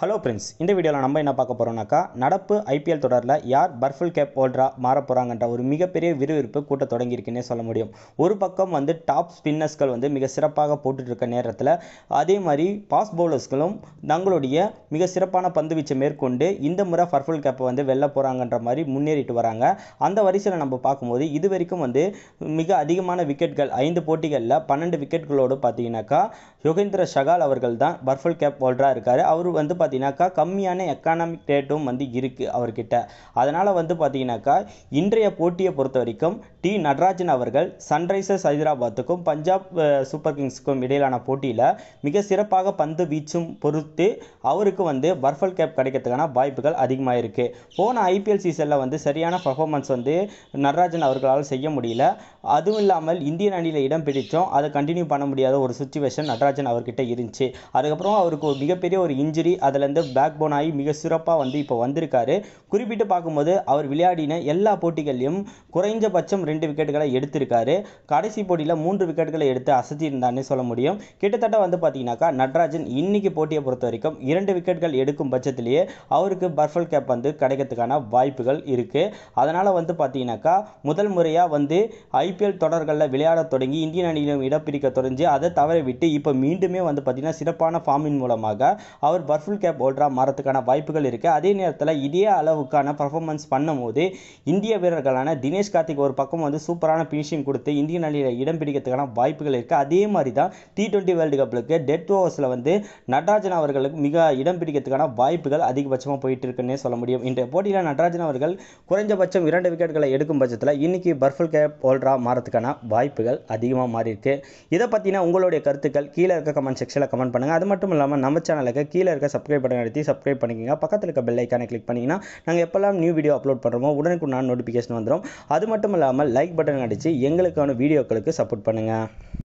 hello friends இந்த வீடியோவில் நம்ம என்ன பார்க்க போகிறோம்னாக்கா நடப்பு ஐபிஎல் தொடரில் யார் பர்ஃபுல் கேப் ஹோல்டராக மாற போகிறாங்கன்ற ஒரு மிகப்பெரிய விறுவிறுப்பு கூட்ட தொடங்கியிருக்குன்னே சொல்ல முடியும் ஒரு பக்கம் வந்து டாப் ஸ்பின்னர்ஸ்கள் வந்து மிக சிறப்பாக போட்டுட்ருக்க நேரத்தில் அதே மாதிரி பாஸ் பவுலர்ஸ்களும் தங்களுடைய மிக சிறப்பான பந்து வீச்சை மேற்கொண்டு இந்த முறை பர்ஃபுல் கேப்பை வந்து வெளில போகிறாங்கன்ற மாதிரி முன்னேறிட்டு வராங்க அந்த வரிசையில் நம்ம பார்க்கும்போது இது வரைக்கும் வந்து மிக அதிகமான விக்கெட்கள் ஐந்து போட்டிகளில் பன்னெண்டு விக்கெட்களோடு பார்த்தீங்கன்னாக்கா யோகேந்திர ஷகால் அவர்கள் தான் பர்ஃபுல் கேப் ஹோல்டராக இருக்கார் அவர் வந்து பார்த்தீங்கன்னாக்கா கம்மியான எக்கானமிக் ரேட்டும் வந்து இருக்குது அவர்கிட்ட அதனால் வந்து பார்த்தீங்கன்னாக்கா இன்றைய போட்டியை பொறுத்த வரைக்கும் டி நடராஜன் அவர்கள் சன்ரைசர்ஸ் ஹைதராபாத்துக்கும் பஞ்சாப் சூப்பர் கிங்ஸுக்கும் இடையிலான போட்டியில் மிக சிறப்பாக பந்து வீச்சும் பொறுத்து அவருக்கு வந்து பர்ஃபல் கேப் கிடைக்கிறதுக்கான வாய்ப்புகள் அதிகமாக இருக்குது போன ஐபிஎல் சீசனில் வந்து சரியான பர்ஃபார்மன்ஸ் வந்து நடராஜன் அவர்களால் செய்ய முடியல அதுவும் இல்லாமல் இந்தியன் அணியில் இடம் பிடித்தோம் அதை கண்டினியூ பண்ண முடியாத ஒரு சுச்சுவேஷன் நடராஜன் அவர்கிட்ட இருந்துச்சு அதுக்கப்புறம் அவருக்கு மிகப்பெரிய ஒரு இன்ஜுரி அதை அதுலேருந்து பேக் போன் ஆகி மிக சிறப்பாக வந்து இப்போ வந்திருக்காரு குறிப்பிட்டு பார்க்கும்போது அவர் விளையாடின எல்லா போட்டிகள்லையும் குறைஞ்சபட்சம் ரெண்டு விக்கெட்டுகளை எடுத்திருக்காரு கடைசி போட்டியில் மூன்று விக்கெட்டுகளை எடுத்து அசத்தியிருந்தான்னு சொல்ல முடியும் கிட்டத்தட்ட வந்து பார்த்தீங்கன்னாக்கா நட்ராஜன் இன்னைக்கு போட்டியை பொறுத்த வரைக்கும் இரண்டு விக்கெட்டுகள் எடுக்கும் பட்சத்திலேயே அவருக்கு பர்ஃபல் கேப் வந்து கிடைக்கிறதுக்கான வாய்ப்புகள் இருக்குது அதனால் வந்து பார்த்தீங்கன்னாக்கா முதல் முறையாக வந்து ஐபிஎல் தொடர்களில் விளையாட தொடங்கி இந்தியன் அணியிலும் இடம் பிரிக்க தொடங்கி அதை தவற விட்டு இப்போ மீண்டுமே வந்து பார்த்தீங்கன்னா சிறப்பான ஃபார்மின் மூலமாக அவர் பர்ஃபுல் கேப் கேப் போல்டராக மாறத்துக்கான வாய்ப்புகள் இருக்குது அதே நேரத்தில் இதே அளவுக்கான பர்ஃபார்மன்ஸ் பண்ணும்போது இந்திய வீரர்களான தினேஷ் கார்த்திக் ஒரு பக்கம் வந்து சூப்பரான ஃபினிஷிங் கொடுத்து இந்திய அணியில் இடம் பிடிக்கிறதுக்கான வாய்ப்புகள் இருக்குது அதே மாதிரி தான் டி டுவெண்ட்டி வேர்ல்டு கப்புக்கு டெட் ஓவர்ஸில் வந்து நடராஜன் அவர்களுக்கு மிக இடம் பிடிக்கிறதுக்கான வாய்ப்புகள் அதிகபட்சமாக போயிட்டு இருக்குன்னே சொல்ல முடியும் இன்றைய போட்டியில் நடராஜன் அவர்கள் குறைஞ்சபட்சம் இரண்டு விக்கெட்டுகளை எடுக்கும் பட்சத்தில் இன்றைக்கி பர்ஃபுல் கேப் போல்டராக மாறத்துக்கான வாய்ப்புகள் அதிகமாக மாறி இதை பற்றின உங்களுடைய கருத்துக்கள் கீழே இருக்க கமெண்ட் செக்ஷனில் கமெண்ட் பண்ணுங்கள் அது மட்டும் இல்லாமல் நம்ம சேனலுக்கு கீழே இருக்க சப்ஸ்கிரைப் சப்ஸ்கிரைப் பட்டன் அழுத்தி சப்ஸ்கிரைப் பண்ணிக்கோங்க பக்கத்தில் இருக்க பெல் ஐக்கானை கிளிக் பண்ணிங்கன்னா நாங்கள் எப்போல்லாம் நியூ வீடியோ அப்லோட் பண்ணுறோமோ நான் நோட்டிஃபிகேஷன் வந்துடும் அது மட்டும் இல்லாமல் லைக் பட்டன் அடித்து எங்களுக்கான வீடியோக்களுக்கு சப்போர்ட் பண்ணுங்கள்